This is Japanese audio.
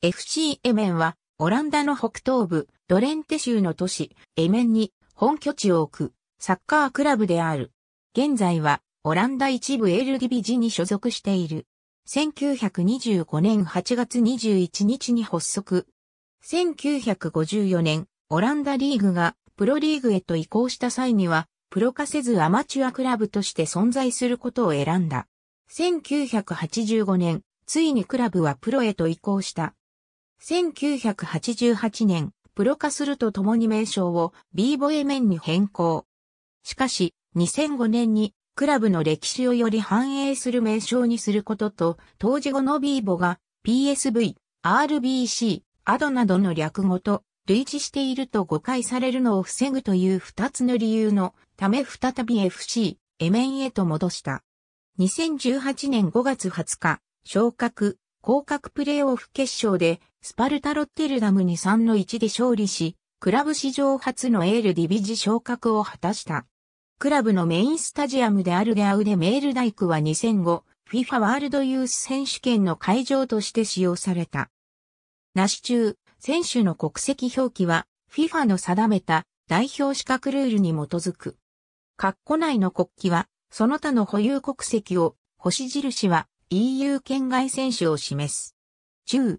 FC エメンは、オランダの北東部、ドレンテ州の都市、エメンに本拠地を置く、サッカークラブである。現在は、オランダ一部エルディビジに所属している。1925年8月21日に発足。1954年、オランダリーグがプロリーグへと移行した際には、プロ化せずアマチュアクラブとして存在することを選んだ。1985年、ついにクラブはプロへと移行した。1988年、プロ化するとともに名称を B ボエメンに変更。しかし、2005年にクラブの歴史をより反映する名称にすることと、当時後の B ボが PSV、RBC、アドなどの略語と類似していると誤解されるのを防ぐという二つの理由のため再び FC、エメンへと戻した。2018年5月20日、昇格、降格プレーオフ決勝でスパルタ・ロッテルダムに3の1で勝利し、クラブ史上初のエールディビジ昇格を果たした。クラブのメインスタジアムであるデアウデメールダイクは2005、FIFA ワールドユース選手権の会場として使用された。なし中、選手の国籍表記は FIFA の定めた代表資格ルールに基づく。括弧内の国旗は、その他の保有国籍を、星印は EU 圏外選手を示す。中、